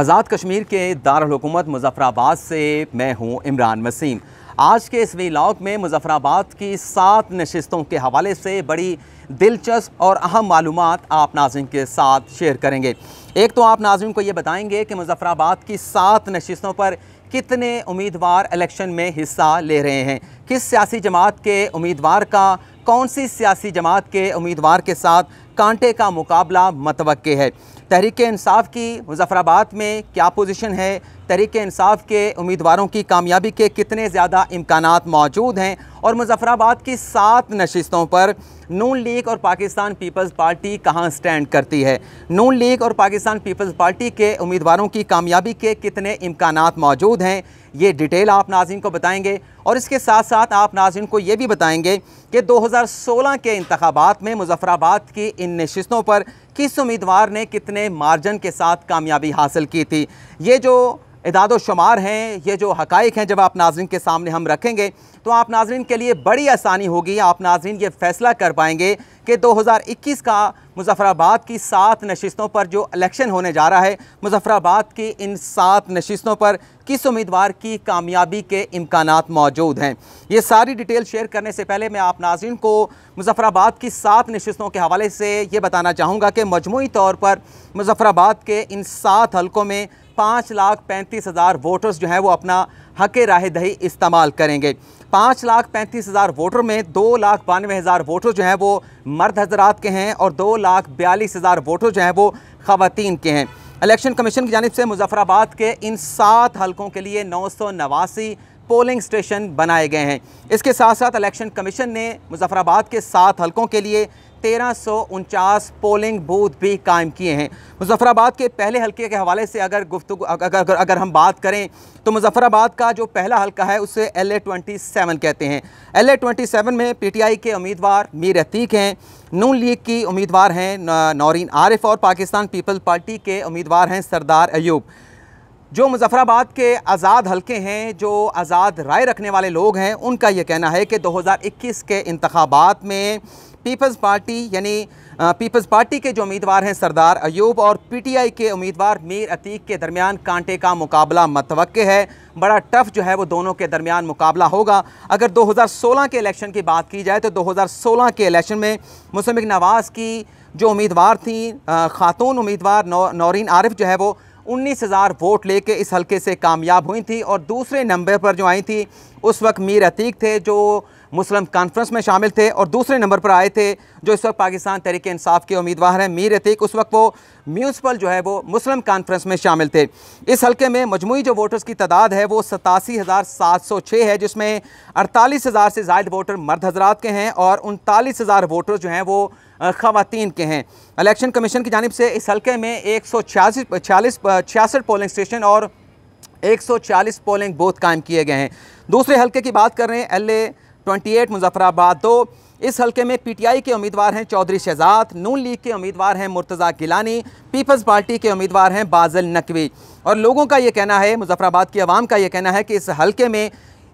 आज़ाद कश्मीर के दारकूमत मुजफ़राबाद से मैं हूं इमरान वसीम आज के इस वीलॉग में मुजफ़राबाद की सात नशस्तों के हवाले से बड़ी दिलचस्प और अहम मालूम आप नाजिम के साथ शेयर करेंगे एक तो आप नाजिम को ये बताएंगे कि मुजफ़राबाद की सात नशस्तों पर कितने उम्मीदवार इलेक्शन में हिस्सा ले रहे हैं किस सियासी जमात के उम्मीदवार का कौन सी सियासी जमात के उम्मीदवार के साथ कांटे का मुकाबला मतवक़ है तहरीक इंसाफ की मुजफ़राबाद में क्या पोजीशन है तहरीक इंसाफ के उम्मीदवारों की कामयाबी के कितने ज़्यादा इम्कान मौजूद हैं और मुजफ़राबाद की सात नशस्तों पर नून लीग और पाकिस्तान पीपल्स पार्टी कहाँ स्टैंड करती है नून लीग और पाकिस्तान पीपल्स पार्टी के उम्मीदवारों की कामयाबी के कितने इम्कान मौजूद हैं ये डिटेल आप नाजिन को बताएँगे और इसके साथ साथ आप नाजिन को ये भी बताएँगे कि दो हज़ार सोलह के इंतबात में मुजफ़राबाद की इन नशस्तों पर किस उम्मीदवार ने कितने मार्जन के साथ कामयाबी हासिल की थी ये जो इदाद शुमार हैं ये जो हक़ हैं जब आप नाजरन के सामने हम रखेंगे तो आप नाजरन के लिए बड़ी आसानी होगी आप नाजरन ये फ़ैसला कर पाएंगे कि 2021 का मुजफ़राबाद की सात नशस्तों पर जो इलेक्शन होने जा रहा है मुजफ़राबाद की इन सात नशस्तों पर किस उम्मीदवार की कामयाबी के इम्कान मौजूद हैं ये सारी डिटेल शेयर करने से पहले मैं आप नाजरन को मुजफ़राबाद की सात नशस्तों के हवाले से ये बताना चाहूँगा कि मजमू तौर पर मुजफ़राबाद के इन सात हलकों में पाँच लाख पैंतीस हज़ार वोटर्स जो हैं वो अपना हक राह दही इस्तेमाल करेंगे पाँच लाख पैंतीस हज़ार वोटर में दो लाख बानवे हज़ार वोटर जो हैं वो मर्द हजरात के हैं और दो लाख बयालीस हज़ार वोटर जो हैं वो ख़वान के हैं इलेक्शन कमीशन की जानब से मुजफ़राबाद के इन सात हलकों के लिए नौ सौ नवासी पोलिंग स्टेशन बनाए गए हैं इसके साथ साथ इलेक्शन कमीशन ने मुजफ़राबाद के सात हलकों के लिए तेरह पोलिंग बूथ भी कायम किए हैं मुजफ्फराबाद के पहले हलके के हवाले से अगर गुफ्तु अगर, अगर अगर हम बात करें तो मुजफ्फराबाद का जो पहला हलका है उसे एल ए ट्वेंटी सेवन कहते हैं एल ए ट्वेंटी सेवन में पी टी आई के उम्मीदवार मीर अतीक हैं नून लीग की उम्मीदवार हैं नौरीन आरिफ और पाकिस्तान पीपल पार्टी के उम्मीदवार हैं सरदार अयूब जो मुजफ्फराबाद के आज़ाद हलके हैं जो आज़ाद राय रखने वाले लोग हैं उनका यह कहना है कि 2021 के इंतबात में पीपल्स पार्टी यानी पीपल्स पार्टी के जो उम्मीदवार हैं सरदार अयूब और पीटीआई के उम्मीदवार मीर अतीक के दरमियान कांटे का मुकाबला मतवक़ है बड़ा टफ जो है वो दोनों के दरमियान मुकाबला होगा अगर 2016 के इलेक्शन की बात की जाए तो 2016 के इलेक्शन में मुसमिक नवाज़ की जो उम्मीदवार थी खातून उम्मीदवार नौ, नौरीन आरिफ जो है वो उन्नीस हज़ार वोट लेके इस हलके से कामयाब हुई थी और दूसरे नंबर पर जो आई थी उस वक्त मीर अतीक थे जो मुस्लिम कॉन्फ्रेंस में शामिल थे और दूसरे नंबर पर आए थे जो इस वक्त पाकिस्तान तरीके इंसाफ के उम्मीदवार हैं मीर रतीक उस वक्त वो म्यूनसिपल जो है वो मुस्लिम कॉन्फ्रेंस में शामिल थे इस हल्के में मजमू जो वोटर्स की तादाद है वो सतासी हज़ार सात सौ छः है जिसमें अड़तालीस हज़ार से जायद वोटर मर्द हजरात के हैं और उनतालीस हज़ार वोटर जो हैं वो ख़ातन के हैं इलेक्शन कमीशन की जानब से इस हल्के में एक सौ छियालीस छियासठ पोलिंग स्टेशन और एक सौ चालीस पोलिंग बूथ कायम किए गए हैं दूसरे हलके की बात कर रहे हैं एल 28 मुजफ्फराबाद दो तो इस हलके में पीटीआई के उम्मीदवार हैं चौधरी शहजाद नून लीग के उम्मीदवार हैं मुर्तज़ा गिलानी पीपल्स पार्टी के उम्मीदवार हैं बाजल नकवी और लोगों का ये कहना है मुजफ्फराबाद की आवाम का ये कहना है कि इस हलके में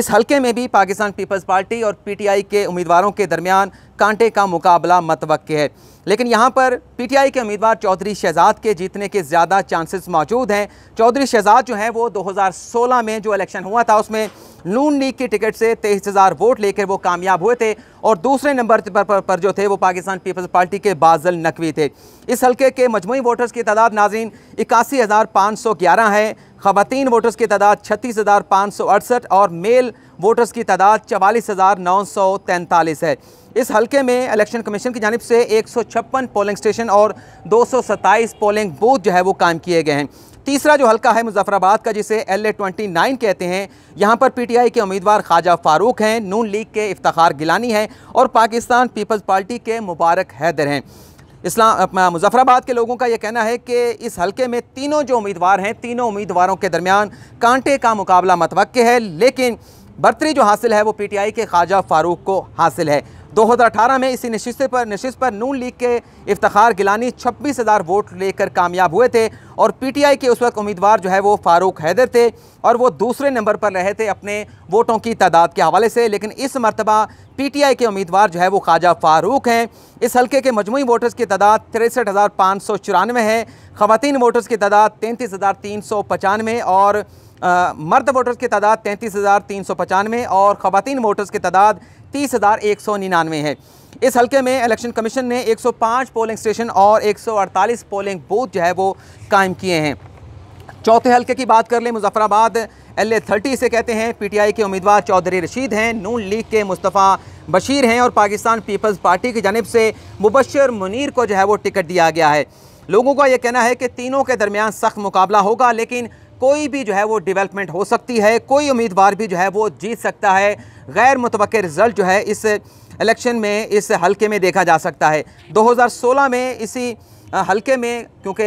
इस हलके में भी पाकिस्तान पीपल्स पार्टी और पीटीआई के उम्मीदवारों के दरमियान कांटे का मुकाबला मतवक़ है लेकिन यहाँ पर पीटीआई के उम्मीदवार चौधरी शहजाद के जीतने के ज़्यादा चांसेस मौजूद हैं चौधरी शहजाद जो हैं वो 2016 में जो इलेक्शन हुआ था उसमें नून लीग की टिकट से तेईस हज़ार वोट लेकर वो कामयाब हुए थे और दूसरे नंबर पर, पर, पर जो थे वो पाकिस्तान पीपल्स पार्टी के बाजल नकवी थे इस हलके के मजमू वोटर्स की तादाद नाजीन इक्यासी हज़ार पाँच सौ ग्यारह है खातन वोटर्स की तादाद छत्तीस हज़ार पाँच सौ अड़सठ और मेल वोटर्स की तादाद चवालीस हज़ार नौ सौ तैंतालीस है इस हलके में इलेक्शन कमीशन की जानब से एक सौ छप्पन पोलिंग स्टेशन और दो सौ सत्ताईस पोलिंग बूथ जो है वो कायम किए गए हैं तीसरा जो हलका है मुजफ्फराबाद का जिसे एल ए ट्वेंटी नाइन कहते हैं यहाँ पर पी टी आई के उम्मीदवार ख्वाजा फारूक हैं नून लीग के इफ्तार गिलानी हैं और पाकिस्तान पीपल्स पार्टी के मुबारक हैदर हैं इस्लाम मुजफ़राबाद के लोगों का यह कहना है कि इस हलके में तीनों जो उम्मीदवार हैं तीनों उम्मीदवारों के दरमियान कांटे का मुकाबला मतवक़ है लेकिन बर्तरी जो हासिल है वो पीटीआई के ख्वाजा फारूक को हासिल है 2018 में इसी नशिस्त पर नशिस्त पर नून लीग के इफ्तार गिलानी छब्बीस हज़ार वोट लेकर कामयाब हुए थे और पीटीआई के उस वक्त उम्मीदवार जो है वो फारूक हैदर थे और वो दूसरे नंबर पर रहे थे अपने वोटों की तादाद के हवाले से लेकिन इस मरतबा पीटीआई के उम्मीदवार जो है वो ख्वाजा फारूक हैं इस हल्के के मजमू वोटर्स की तादाद तिरसठ हज़ार पाँच सौ चौरानवे है ख़वान वोटर्स की तादाद तैंतीस हज़ार तीन सौ पचानवे और आ, मर्द वोटर्स की तादाद तैंतीस हज़ार तीन सौ पचानवे और ख़वान वोटर्स की तादाद तीस हज़ार एक सौ निन्यानवे है इस हलके में इलेक्शन कमीशन ने 105 पोलिंग स्टेशन और 148 पोलिंग बूथ जो है वो कायम किए हैं चौथे हलके की बात कर लें मुजफ्फराबाद एल ए थर्टी से कहते हैं पीटीआई के उम्मीदवार चौधरी रशीद हैं नून लीग के मुस्तफ़ा बशीर हैं और पाकिस्तान पीपल्स पार्टी की जानब से मुबशर मुनीर को जो है वो टिकट दिया गया है लोगों का ये कहना है कि तीनों के दरमियान सख्त मुकाबला होगा लेकिन कोई भी जो है वो डेवलपमेंट हो सकती है कोई उम्मीदवार भी जो है वो जीत सकता है गैर मुतव रिज़ल्ट जो है इस इलेक्शन में इस हलके में देखा जा सकता है 2016 में इसी हलके में क्योंकि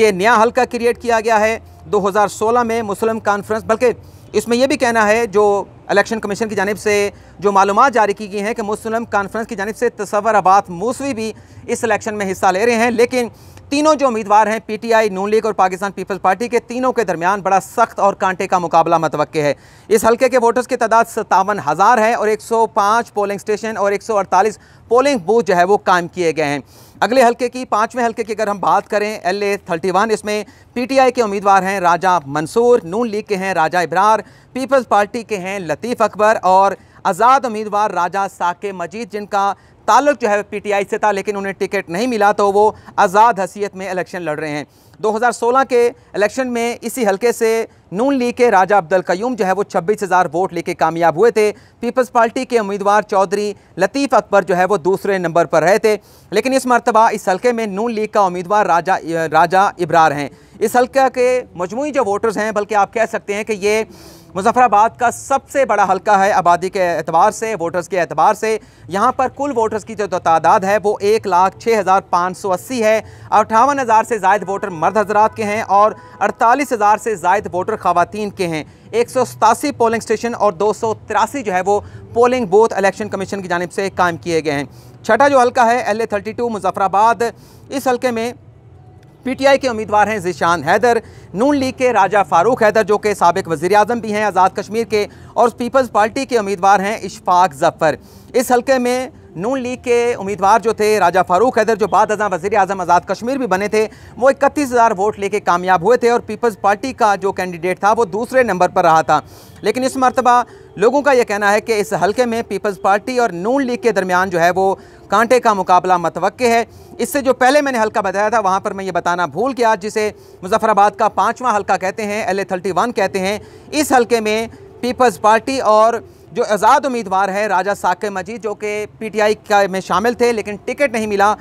ये नया हलका क्रिएट किया गया है 2016 में मुस्लिम कॉन्फ्रेंस बल्कि इसमें यह भी कहना है जो इलेक्शन कमीशन की जानब से जो मालूम जारी की गई हैं कि मुस्लिम कॉन्फ्रेंस की जानब से तस्वर आबाद मूसवी भी इस इलेक्शन में हिस्सा ले रहे हैं लेकिन तीनों जो उम्मीदवार हैं पीटीआई नून लीग और पाकिस्तान पीपल्स पार्टी के तीनों के दरमियान बड़ा सख्त और कांटे का मुकाबला मतवक़ है इस हल्के के वोटर्स की तादाद सत्तावन हज़ार है और 105 पोलिंग स्टेशन और 148 पोलिंग बूथ जो है वो कायम किए गए हैं अगले हल्के की पाँचवें हल्के की अगर हम बात करें एल ए थर्टी वन इसमें पी टी आई के उम्मीदवार हैं राजा मंसूर नून लीग के हैं राजा इब्रार पीपल्स पार्टी के हैं लतीफ़ अकबर और आज़ाद उम्मीदवार राजा साके मजीद जिनका ताल्लुक जो है पीटीआई से था लेकिन उन्हें टिकट नहीं मिला तो वो आज़ाद हसीियत में इलेक्शन लड़ रहे हैं 2016 के इलेक्शन में इसी हलके से नून लीग के राजा अब्दुल कयूम जो है वो छब्बीस हज़ार वोट लेके कामयाब हुए थे पीपल्स पार्टी के उम्मीदवार चौधरी लतीफ़ अकबर जो है वो दूसरे नंबर पर रहे थे लेकिन इस मरतबा इस हलके में नून लीग का उम्मीदवार राजा राजा इब्रार हैं इस हल्का के मजमू जो वोटर्स हैं बल्कि आप कह सकते हैं कि ये मुजफ्फराबाद का सबसे बड़ा हलका है आबादी के एतबार से वोटर्स के एतबार से यहाँ पर कुल वोटर्स की जो तादाद है वो एक लाख छः हज़ार पाँच सौ अस्सी है अट्ठावन हज़ार से जायद वोटर मर्द हजरात के हैं और अड़तालीस हज़ार से जायद वोटर ख़वातीन के हैं एक सौ सतासी पोलिंग स्टेशन और दो सौ तिरासी जो है वो पोलिंग बूथ इलेक्शन कमीशन की जानब से कायम किए गए हैं छठा जो हल्का है L A thirty two Muzaffarabad इस हल्के में पीटीआई के उम्मीदवार हैं जिशान हैदर नून लीग के राजा फारूक हैदर जो कि सबक वजी अजम भी हैं आज़ाद कश्मीर के और पीपल्स पार्टी के उम्मीदवार हैं इशफाक जफर इस हलके में नून लीग के उम्मीदवार जो थे राजा फारूक हैदर जो बाद अजा वजी अजम आज़ाद कश्मीर भी बने थे वो इकतीस हज़ार वोट लेके कामयाब हुए थे और पीपल्स पार्टी का जो कैंडिडेट था वो दूसरे नंबर पर रहा था लेकिन इस मरतबा लोगों का यह कहना है कि इस हलके में पीपल्स पार्टी और नून लीग के दरमियान जो है वो कांटे का मुकाबला मतवक़ है इससे जो पहले मैंने हल्का बताया था वहाँ पर मैं ये बताना भूल गया जिसे मुजफ्फराबाद का पाँचवा हल्का कहते हैं एल ए कहते हैं इस हल्के में पीपल्स पार्टी और जो आज़ाद उम्मीदवार हैं राजा साकिब मजीद जो कि पीटीआई का में शामिल थे लेकिन टिकट नहीं मिला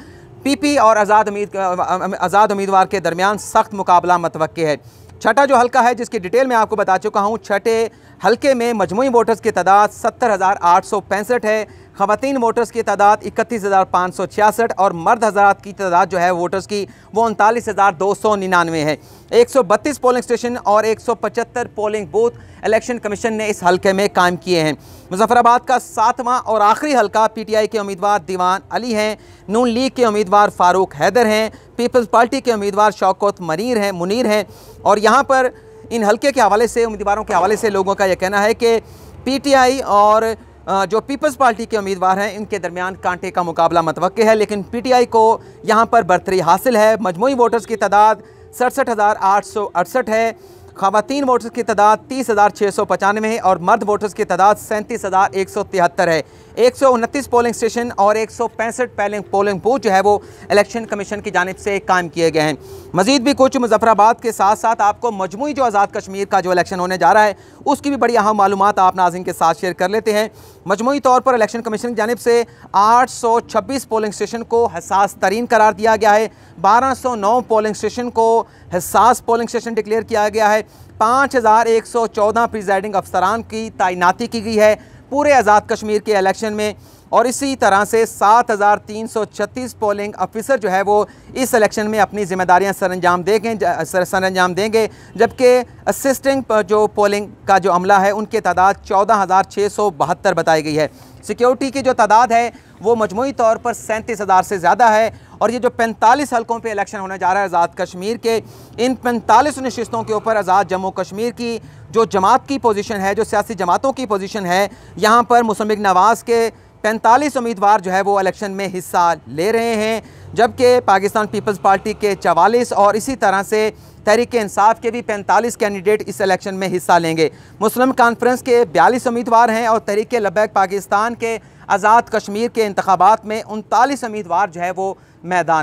पीपी और आज़ाद उम्मीद आज़ाद उम्मीदवार के दरमियान सख्त मुकाबला मतवक़ है छठा जो हल्का है जिसकी डिटेल मैं आपको बता चुका हूँ छठे हल्के में मजमू वोटर्स की तादाद सत्तर हज़ार आठ सौ पैंसठ है ख़वान वोटर्स की तादाद इकतीस हज़ार पाँच सौ छियासठ और मर्द हज़रात की तादाद जो है वोटर्स की वो उनतालीस हज़ार दो सौ निन्यानवे है एक सौ बत्तीस पोलिंग स्टेशन और एक सौ पचहत्तर पोलिंग बूथ इलेक्शन कमीशन ने इस हलके में कायम किए हैं मुजफ्फराबाद का सातवां और आखिरी हलका पीटीआई के उम्मीदवार दीवान अली हैं नून लीग के उम्मीदवार फारूक हैदर हैं पीपल्स पार्टी के उम्मीदवार शौकत मनीर हैं मुनीर हैं और यहाँ पर इन हलके के हवाले से उम्मीदवारों के हवाले से लोगों का यह कहना है कि पीटीआई और जो पीपल्स पार्टी के उम्मीदवार हैं इनके दरमियान कांटे का मुकाबला मतवक़ है लेकिन पीटीआई को यहाँ पर बर्तरी हासिल है मजमू वोटर्स की तादाद सड़सठ हज़ार आठ सौ अड़सठ है खातन वोटर्स की तादाद तीस हज़ार छः सौ पचानवे है और मर्द वोटर्स की तादाद सैंतीस हज़ार एक सौ तिहत्तर है एक सौ उनतीस पोलिंग स्टेशन और एक सौ पैंसठ पैलिंग पोलिंग बूथ जो है वो इलेक्शन कमीशन की जानब से कायम किए गए हैं मजीद भी कुछ मुजफ्फराबाद के साथ साथ आपको मजमू जो आज़ाद कश्मीर का जो इलेक्शन होने जा रहा है उसकी भी बड़ी अहम मालूम आप नाजिन के साथ शेयर कर लेते हैं मजमू तौर पर इलेक्शन कमीशन की जानब से आठ सौ छब्बीस पोलिंग स्टेशन को हसास तरीन करार दिया गया है बारह सौ नौ पोलिंग स्टेशन को हसास पोलिंग स्टेशन डिक्लेयर किया गया है पाँच हज़ार एक सौ चौदह प्रिजाइडिंग अफसरान की तैनाती की गई है पूरे आज़ाद कश्मीर के इलेक्शन में और इसी तरह से सात हज़ार तीन सौ छत्तीस पोलिंग अफिसर जो है वो इस इलेक्शन में अपनी जिम्मेदारियां सर अंजाम देंगे सर अंजाम देंगे जबकि असिस्टिंग जो पोलिंग का जो अमला है उनकी तादाद चौदह हज़ार छः सौ बहत्तर बताई गई है सिक्योरिटी की जो तादाद है वो मजमू तौर पर सैंतीस हज़ार से ज़्यादा है और ये जो पैंतालीस हलकों पे इलेक्शन होने जा रहा है आज़ाद कश्मीर के इन पैंतालीस नशस्तों के ऊपर आज़ाद जम्मू कश्मीर की जो जमात की पोजीशन है जो सियासी जमातों की पोजीशन है यहाँ पर मुसमिक नवाज़ के पैंतालीस उम्मीदवार जो है वो इलेक्शन में हिस्सा ले रहे हैं जबकि पाकिस्तान पीपल्स पार्टी के चवालीस और इसी तरह से तहरीक इंसाफ के भी 45 कैंडिडेट इस इलेक्शन में हिस्सा लेंगे मुस्लिम कॉन्फ्रेंस के 42 उम्मीदवार हैं और तहरीक लबैक पाकिस्तान के आज़ाद कश्मीर के इंतबात में उनतालीस उम्मीदवार जो है वो मैदान